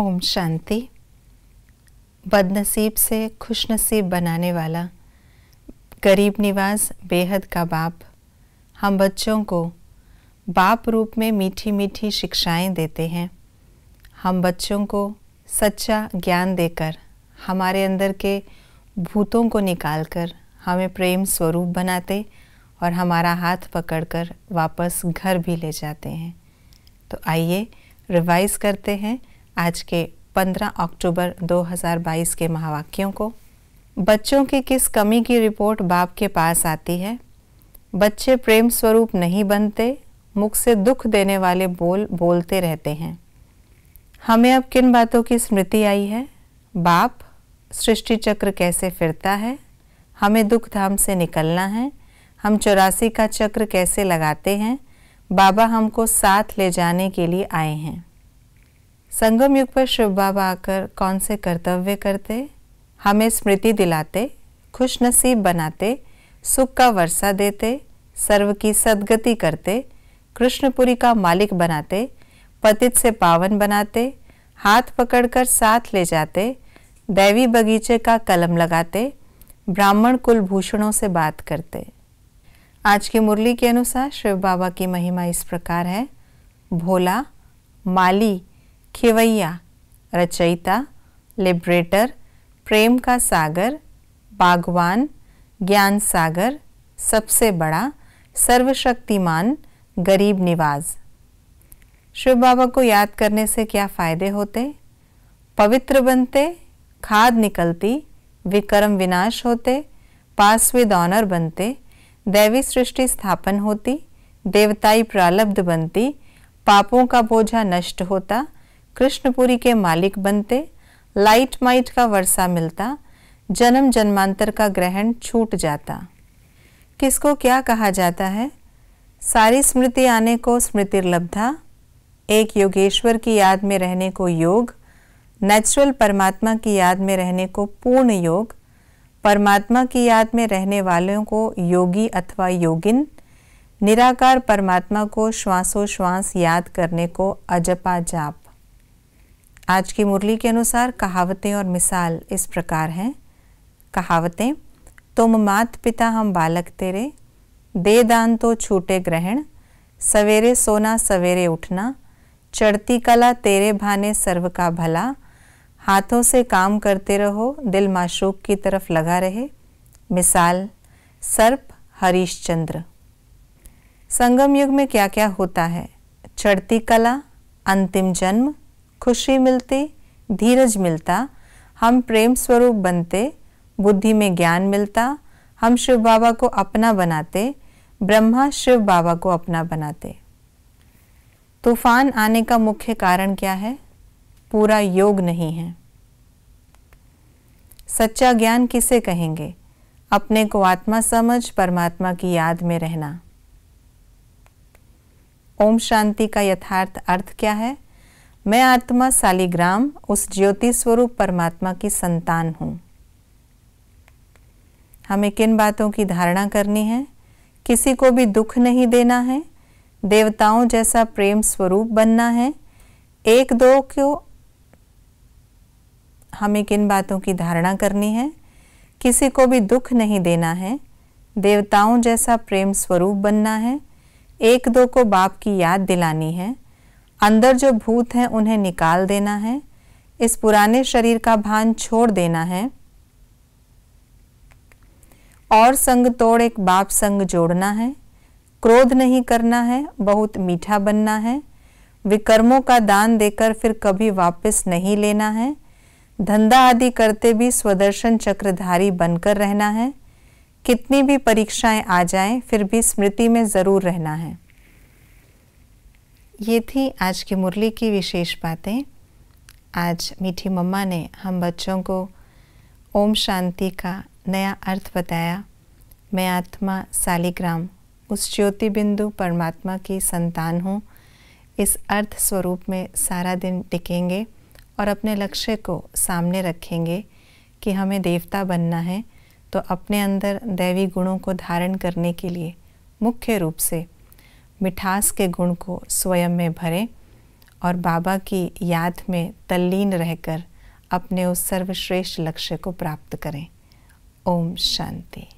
ओम शांति बदनसीब से खुशनसीब बनाने वाला गरीब निवास बेहद का बाप हम बच्चों को बाप रूप में मीठी मीठी शिक्षाएं देते हैं हम बच्चों को सच्चा ज्ञान देकर हमारे अंदर के भूतों को निकालकर हमें प्रेम स्वरूप बनाते और हमारा हाथ पकड़कर वापस घर भी ले जाते हैं तो आइए रिवाइज करते हैं आज के 15 अक्टूबर 2022 के महावाक्यों को बच्चों की किस कमी की रिपोर्ट बाप के पास आती है बच्चे प्रेम स्वरूप नहीं बनते मुख से दुख देने वाले बोल बोलते रहते हैं हमें अब किन बातों की स्मृति आई है बाप सृष्टि चक्र कैसे फिरता है हमें दुख धाम से निकलना है हम चौरासी का चक्र कैसे लगाते हैं बाबा हमको साथ ले जाने के लिए आए हैं संगम युग पर शिव बाबा आकर कौन से कर्तव्य करते हमें स्मृति दिलाते खुशनसीब बनाते सुख का वर्षा देते सर्व की सदगति करते कृष्णपुरी का मालिक बनाते पतित से पावन बनाते हाथ पकड़कर साथ ले जाते दैवी बगीचे का कलम लगाते ब्राह्मण कुलभूषणों से बात करते आज की मुरली के अनुसार शिव बाबा की महिमा इस प्रकार है भोला माली खिवैया रचयिता लिबरेटर प्रेम का सागर बागवान ज्ञान सागर सबसे बड़ा सर्वशक्तिमान गरीब निवाज शिव बाबा को याद करने से क्या फ़ायदे होते पवित्र बनते खाद निकलती विक्रम विनाश होते पास विद ऑनर बनते दैवी सृष्टि स्थापन होती देवताई प्रालब्ध बनती पापों का बोझा नष्ट होता कृष्णपुरी के मालिक बनते लाइट माइट का वर्षा मिलता जन्म जन्मांतर का ग्रहण छूट जाता किसको क्या कहा जाता है सारी स्मृति आने को स्मृति लब्धा एक योगेश्वर की याद में रहने को योग नेचुरल परमात्मा की याद में रहने को पूर्ण योग परमात्मा की याद में रहने वालों को योगी अथवा योगिन निराकार परमात्मा को श्वासोश्वास याद करने को अजपा जाप आज की मुरली के अनुसार कहावतें और मिसाल इस प्रकार हैं कहावतें तुम मात पिता हम बालक तेरे दे दान तो छूटे ग्रहण सवेरे सोना सवेरे उठना चढ़ती कला तेरे भाने सर्व का भला हाथों से काम करते रहो दिल माशूक की तरफ लगा रहे मिसाल सर्प हरीशचंद्र संगम युग में क्या क्या होता है चढ़ती कला अंतिम जन्म खुशी मिलती धीरज मिलता हम प्रेम स्वरूप बनते बुद्धि में ज्ञान मिलता हम शिव बाबा को अपना बनाते ब्रह्मा शिव बाबा को अपना बनाते तूफान आने का मुख्य कारण क्या है पूरा योग नहीं है सच्चा ज्ञान किसे कहेंगे अपने को आत्मा समझ परमात्मा की याद में रहना ओम शांति का यथार्थ अर्थ क्या है मैं आत्मा सालिग्राम उस ज्योति स्वरूप परमात्मा की संतान हूँ हमें किन बातों की धारणा करनी है किसी को भी दुख नहीं देना है देवताओं जैसा प्रेम स्वरूप बनना है एक दो क्यों हमें किन बातों की धारणा करनी है किसी को भी दुख नहीं देना है देवताओं जैसा प्रेम स्वरूप बनना है एक दो को बाप की याद दिलानी है अंदर जो भूत हैं उन्हें निकाल देना है इस पुराने शरीर का भान छोड़ देना है और संग तोड़ एक बाप संग जोड़ना है क्रोध नहीं करना है बहुत मीठा बनना है विकर्मों का दान देकर फिर कभी वापस नहीं लेना है धंधा आदि करते भी स्वदर्शन चक्रधारी बनकर रहना है कितनी भी परीक्षाएं आ जाएं फिर भी स्मृति में ज़रूर रहना है ये थी आज की मुरली की विशेष बातें आज मीठी मम्मा ने हम बच्चों को ओम शांति का नया अर्थ बताया मैं आत्मा सालिग्राम उस ज्योति बिंदु परमात्मा की संतान हूँ इस अर्थ स्वरूप में सारा दिन टिकेंगे और अपने लक्ष्य को सामने रखेंगे कि हमें देवता बनना है तो अपने अंदर दैवी गुणों को धारण करने के लिए मुख्य रूप से मिठास के गुण को स्वयं में भरें और बाबा की याद में तल्लीन रहकर अपने उस सर्वश्रेष्ठ लक्ष्य को प्राप्त करें ओम शांति